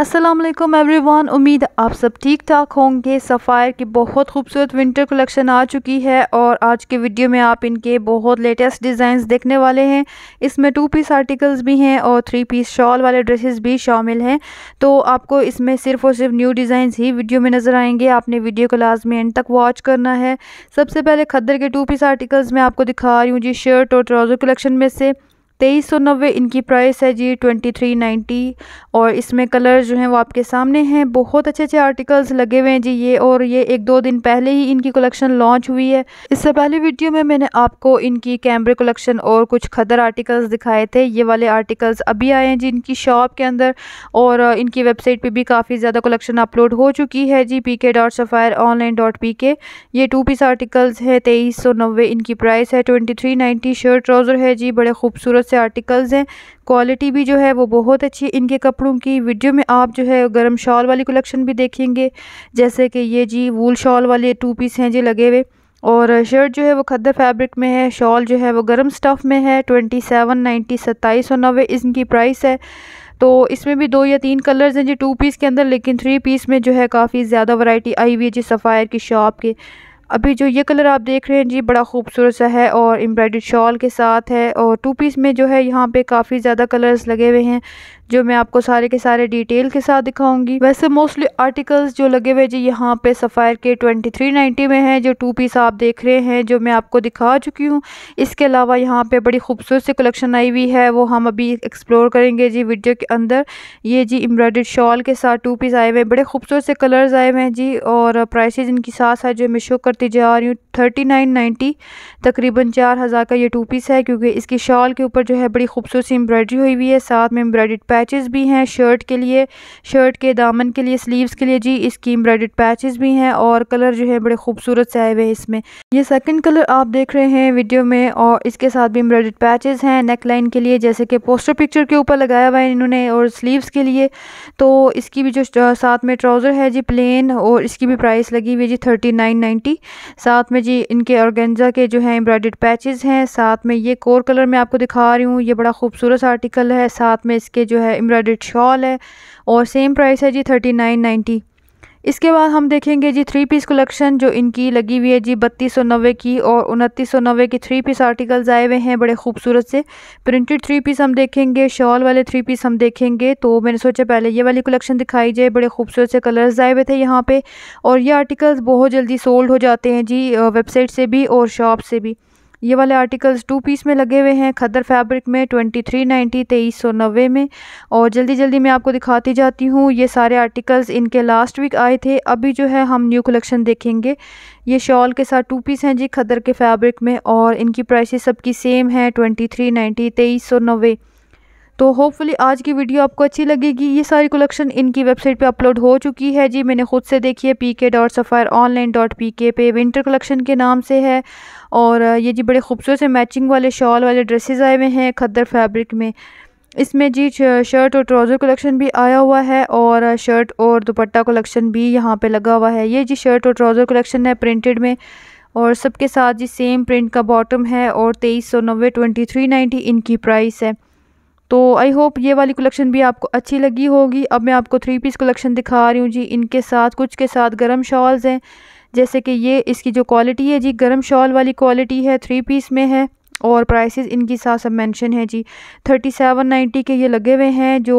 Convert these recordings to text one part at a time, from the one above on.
Aslam every one उम्मीद आप सब ठीक ठाक होंगे सफ़ायर की बहुत खूबसूरत विंटर कलेक्शन आ चुकी है और आज के वीडियो में आप इनके बहुत लेटेस्ट डिज़ाइंस देखने वाले हैं इसमें टू पीस आर्टिकल्स भी हैं और थ्री पीस शॉल वाले ड्रेसेस भी शामिल हैं तो आपको इसमें सिर्फ और सिर्फ न्यू डिज़ाइंस ही वीडियो में नज़र आएंगे आपने वीडियो को लाजमी एंड तक वॉच करना है सबसे पहले खद्दर के टू पीस आर्टिकल्स में आपको दिखा रही हूँ जी शर्ट और ट्राउज़र कलेक्शन में से तेईस सौ नब्बे इनकी प्राइस है जी ट्वेंटी थ्री नाइन्टी और इसमें कलर जो हैं वो आपके सामने हैं बहुत अच्छे अच्छे आर्टिकल्स लगे हुए हैं जी ये और ये एक दो दिन पहले ही इनकी कलेक्शन लॉन्च हुई है इससे पहले वीडियो में मैंने आपको इनकी कैमरे कलेक्शन और कुछ खदर आर्टिकल्स दिखाए थे ये वाले आर्टिकल्स अभी आए हैं जी इनकी शॉप के अंदर और इनकी वेबसाइट पर भी काफ़ी ज़्यादा कलेक्शन अपलोड हो चुकी है जी P K dot Sapphire online dot P K ये टू पीस आर्टिकल्स हैं तेईस सौ नब्बे इनकी प्राइस है twenty three ninety shirt trouser है जी बड़े खूबसूरत से आर्टिकल्स हैं क्वालिटी भी जो है वो बहुत अच्छी है इनके कपड़ों की वीडियो में आप जो है गर्म शॉल वाली कलेक्शन भी देखेंगे जैसे कि ये जी वूल शॉल वाले टू पीस हैं जी लगे हुए और शर्ट जो है वो खद्दर फैब्रिक में है शॉल जो है वो गर्म स्टफ़ में है ट्वेंटी सेवन नाइन्टी सत्ताईस सौ नब्बे इनकी प्राइस है तो इसमें भी दो या तीन कलर्स हैं जी टू पीस के अंदर लेकिन थ्री पीस में जो है काफ़ी ज़्यादा वैरायटी आई हुई है जी सफ़ायर की शॉप के अभी जो ये कलर आप देख रहे हैं जी बड़ा खूबसूरत सा है और एम्ब्रॉयडर्ड शॉल के साथ है और टू पीस में जो है यहाँ पे काफ़ी ज़्यादा कलर्स लगे हुए हैं जो मैं आपको सारे के सारे डिटेल के साथ दिखाऊंगी वैसे मोस्टली आर्टिकल्स जो लगे हुए जी यहाँ पे सफ़ायर के 2390 में हैं जो टू पीस आप देख रहे हैं जो मैं आपको दिखा चुकी हूँ इसके अलावा यहाँ पे बड़ी खूबसूरत सी कलेक्शन आई हुई है वो हम अभी एक्सप्लोर करेंगे जी वीडियो के अंदर ये जी एम्ब्रॉयड शॉल के साथ टू पीस आए हुए हैं बड़े खूबसूरत से कलर्स आए हुए हैं जी और प्राइस इनकी साथ साथ जो मैं शो करते जा रही हूँ थर्टी नाइन नाइन्टी तकरीबन चार हज़ार का ये टू पीस है क्योंकि इसकी शॉल के ऊपर जो है बड़ी खूबसूरत सी एम्ब्रॉयडरी हुई हुई है साथ में एम्ब्रॉयड पैचेस भी हैं शर्ट के लिए शर्ट के दामन के लिए स्लीव्स के लिए जी इसकी एम्ब्रॉयड पैचेस भी हैं और कलर जो है बड़े खूबसूरत से आए हुए हैं इसमें ये सेकेंड कलर आप देख रहे हैं वीडियो में और इसके साथ भी एम्ब्रॉयड पैचेस हैं नेक लाइन के लिए जैसे कि पोस्टर पिक्चर के ऊपर लगाया हुआ है इन्होंने और स्लीव्स के लिए तो इसकी भी जो साथ में ट्राउज़र है जी प्लेन और इसकी भी प्राइस लगी हुई है जी थर्टी नाइन नाइन्टी साथ में जी इनके ऑर्गेंजा के जो है एम्ब्रॉयड पैचेस हैं साथ में ये कोर कलर में आपको दिखा रही हूँ ये बड़ा खूबसूरत आर्टिकल है साथ में इसके जो है एम्ब्रॉयड शॉल है और सेम प्राइस है जी थर्टी नाइन नाइन्टी इसके बाद हम देखेंगे जी थ्री पीस कलेक्शन जो इनकी लगी हुई है जी बत्तीस सौ नब्बे की और उनतीस सौ नब्बे की थ्री पीस आर्टिकल्स आए हुए हैं बड़े खूबसूरत से प्रिंटेड थ्री पीस हम देखेंगे शॉल वाले थ्री पीस हम देखेंगे तो मैंने सोचा पहले ये वाली कलेक्शन दिखाई जाए बड़े खूबसूरत से कलर्स आए हुए थे यहाँ पर और ये आर्टिकल्स बहुत जल्दी सोल्ड हो जाते हैं जी वेबसाइट से भी और शॉप से भी ये वाले आर्टिकल्स टू पीस में लगे हुए हैं खदर फैब्रिक में ट्वेंटी थ्री नाइन्टी तेईस सौ नब्बे में और जल्दी जल्दी मैं आपको दिखाती जाती हूँ ये सारे आर्टिकल्स इनके लास्ट वीक आए थे अभी जो है हम न्यू कलेक्शन देखेंगे ये शॉल के साथ टू पीस हैं जी खदर के फैब्रिक में और इनकी प्राइसेस सबकी सेम है ट्वेंटी थ्री नाइन्टी तेईस सौ नब्बे तो होपफुली आज की वीडियो आपको अच्छी लगेगी ये सारी कलेक्शन इनकी वेबसाइट पे अपलोड हो चुकी है जी मैंने ख़ुद से देखी है P K dot Sapphire online dot P K पे विंटर कलेक्शन के नाम से है और ये जी बड़े खूबसूरत से मैचिंग वाले शॉल वाले ड्रेसेस आए हुए हैं खद्दर फैब्रिक में इसमें जी शर्ट और ट्राउज़र कलेक्शन भी आया हुआ है और शर्ट और दुपट्टा कलेक्शन भी यहाँ पर लगा हुआ है ये जी शर्ट और ट्राउज़र कलेक्शन है प्रिंटेड में और सबके साथ जी सेम प्रिंट का बॉटम है और तेईस सौ नब्बे ट्वेंटी थ्री नाइन्टी इनकी प्राइस है तो आई होप ये वाली कलेक्शन भी आपको अच्छी लगी होगी अब मैं आपको थ्री पीस कलेक्शन दिखा रही हूँ जी इनके साथ कुछ के साथ गर्म शॉल्स हैं जैसे कि ये इसकी जो क्वालिटी है जी गर्म शॉल वाली क्वालिटी है थ्री पीस में है और प्राइसेस इनकी साथ सब मेंशन है जी थर्टी सेवन नाइन्टी के ये लगे हुए हैं जो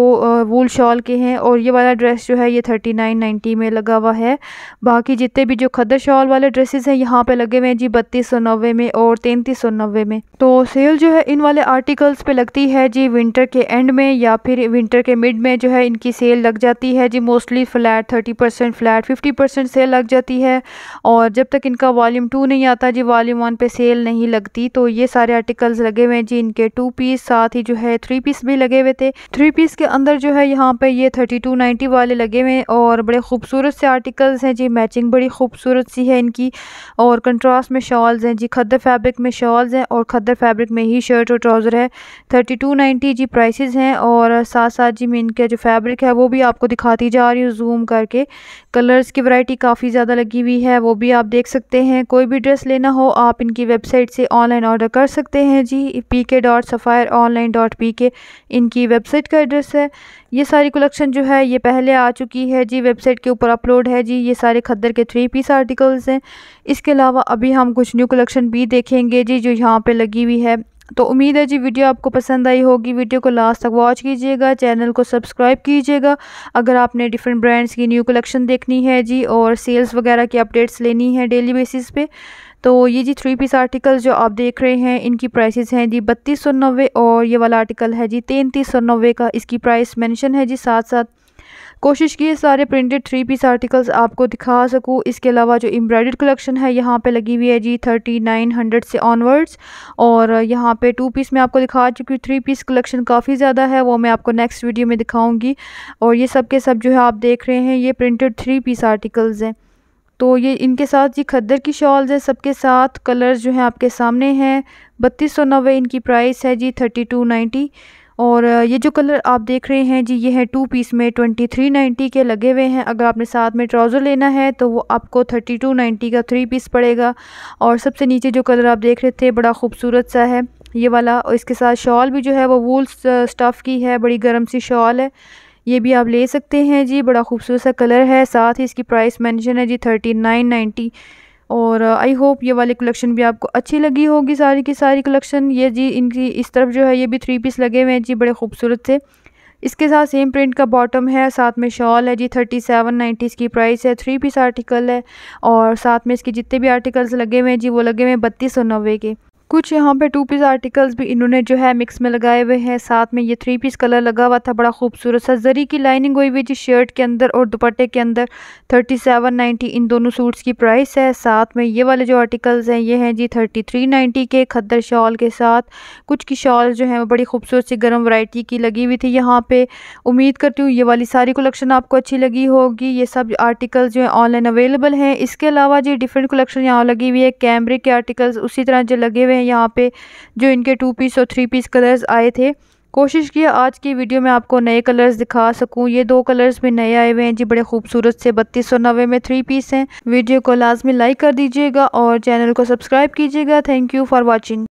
वूल शॉल के हैं और ये वाला ड्रेस जो है ये थर्टी नाइन नाइन्टी में लगा हुआ है बाकी जितने भी जो खदर शॉल वाले ड्रेसेस हैं यहाँ पे लगे हुए हैं जी बत्तीस सौ नब्बे में और तैंतीस सौ नब्बे में तो सेल जो है इन वाले आर्टिकल्स पर लगती है जी विंटर के एंड में या फिर विंटर के मिड में जो है इनकी सेल लग जाती है जी mostly flat thirty percent flat fifty percent sale लग जाती है और जब तक इनका वॉल्यूम टू नहीं आता जी वॉल्यूम वन पर सेल नहीं लगती तो ये सारे सारे आर्टिकल्स लगे हुए हैं जी इनके टू पीस साथ ही जो है थ्री पीस भी लगे हुए थे थ्री पीस के अंदर जो है यहाँ पे ये थर्टी टू नाइन्टी वाले लगे हुए हैं और बड़े खूबसूरत से आर्टिकल्स हैं जी मैचिंग बड़ी खूबसूरत सी है इनकी और कंट्रास्ट में शॉल्स हैं जी खद्दर फैब्रिक में शॉल्स हैं और खद्दर फैब्रिक में ही शर्ट और ट्राउज़र है थर्टी टू नाइन्टी जी प्राइस हैं और साथ साथ जी मैं इनका जो फैब्रिक है वो भी आपको दिखाती जा रही हूँ जूम करके कलर्स की वैरायटी काफ़ी ज़्यादा लगी हुई है वो भी आप देख सकते हैं कोई भी ड्रेस लेना हो आप इनकी वेबसाइट से ऑनलाइन ऑर्डर कर सकते सकते हैं जी P K dot Sapphire online dot P K इनकी वेबसाइट का एड्रेस है ये सारी कलेक्शन जो है ये पहले आ चुकी है जी वेबसाइट के ऊपर अपलोड है जी ये सारे खद्दर के थ्री पीस आर्टिकल्स हैं इसके अलावा अभी हम कुछ न्यू कलेक्शन भी देखेंगे जी जो यहाँ पर लगी हुई है तो उम्मीद है जी वीडियो आपको पसंद आई होगी वीडियो को लास्ट तक वॉच कीजिएगा चैनल को सब्सक्राइब कीजिएगा अगर आपने डिफरेंट ब्रांड्स की न्यू कलेक्शन देखनी है जी और सेल्स वगैरह की अपडेट्स लेनी है डेली बेसिस पे तो ये जी थ्री पीस आर्टिकल जो आप देख रहे हैं इनकी प्राइसेस हैं जी बत्तीस सौ नब्बे और ये वाला आर्टिकल है जी तैंतीस सौ नब्बे का इसकी प्राइस मैंशन है जी साथ साथ कोशिश की सारे प्रिंटेड थ्री पीस आर्टिकल्स आपको दिखा सकूँ इसके अलावा जो एम्ब्रॉयड कलेक्शन है यहाँ पे लगी हुई है जी थर्टी नाइन हंड्रेड से ऑनवर्ड्स और यहाँ पे टू पीस मैं आपको दिखा चुकी हूँ थ्री पीस कलेक्शन काफ़ी ज़्यादा है वो मैं आपको नेक्स्ट वीडियो में दिखाऊँगी और ये सब के सब जो है आप देख रहे हैं ये प्रिंटेड थ्री पीस आर्टिकल्स हैं तो ये इनके साथ जी खद्दर की शॉल्स हैं सबके साथ कलर्स जो हैं आपके सामने हैं बत्तीस सौ नब्बे इनकी प्राइस है जी थर्टी टू नाइन्टी और ये जो कलर आप देख रहे हैं जी ये है टू पीस में ट्वेंटी थ्री नाइन्टी के लगे हुए हैं अगर आपने साथ में ट्राउज़र लेना है तो वो आपको थर्टी टू नाइन्टी का थ्री पीस पड़ेगा और सबसे नीचे जो कलर आप देख रहे थे बड़ा खूबसूरत सा है ये वाला और इसके साथ शॉल भी जो है वो वूल स्टफ़ की है बड़ी गर्म सी शॉल है ये भी आप ले सकते हैं जी बड़ा खूबसूरत सा कलर है साथ ही इसकी प्राइस मैंशन है जी थर्टी नाइन नाइन्टी और आई uh, होप ये वाली कलेक्शन भी आपको अच्छी लगी होगी सारी की सारी कलेक्शन ये जी इनकी इस तरफ जो है ये भी थ्री पीस लगे हुए हैं जी बड़े खूबसूरत से इसके साथ सेम प्रिंट का बॉटम है साथ में शॉल है जी थर्टी सेवन नाइन्टी इसकी प्राइस है थ्री पीस आर्टिकल है और साथ में इसके जितने भी आर्टिकल्स लगे हुए हैं जी वो लगे हुए हैं बत्तीस सौ नब्बे के कुछ यहाँ पे टू पीस आर्टिकल्स भी इन्होंने जो है मिक्स में लगाए हुए हैं साथ में ये थ्री पीस कलर लगा हुआ था बड़ा खूबसूरत सा जरी की लाइनिंग हुई हुई जी शर्ट के अंदर और दुपट्टे के अंदर थर्टी सेवन नाइन्टी इन दोनों सूट्स की प्राइस है साथ में ये वाले जो आर्टिकल्स हैं ये हैं जी थर्टी थ्री नाइन्टी के खद्दर शॉल के साथ कुछ की शॉल जो है वो बड़ी खूबसूरत सी गर्म वराइटी की लगी हुई थी यहाँ पे उम्मीद करती हूँ ये वाली सारी कलेक्शन आपको अच्छी लगी होगी ये सब आर्टिकल्स जो है ऑनलाइन अवेलेबल हैं इसके अलावा जी डिफरेंट कलेक्शन यहाँ लगी हुई है कैमरे के आर्टिकल्स उसी तरह जो लगे हुए हैं हैं यहाँ पे जो इनके टू पीस और थ्री पीस कलर्स आए थे कोशिश की आज की वीडियो में आपको नए कलर्स दिखा सकूं ये दो कलर्स भी नए आए हुए हैं जी बड़े खूबसूरत से बत्तीस सौ नब्बे में थ्री पीस हैं वीडियो को लाजमी लाइक कर दीजिएगा और चैनल को सब्सक्राइब कीजिएगा थैंक यू फॉर वॉचिंग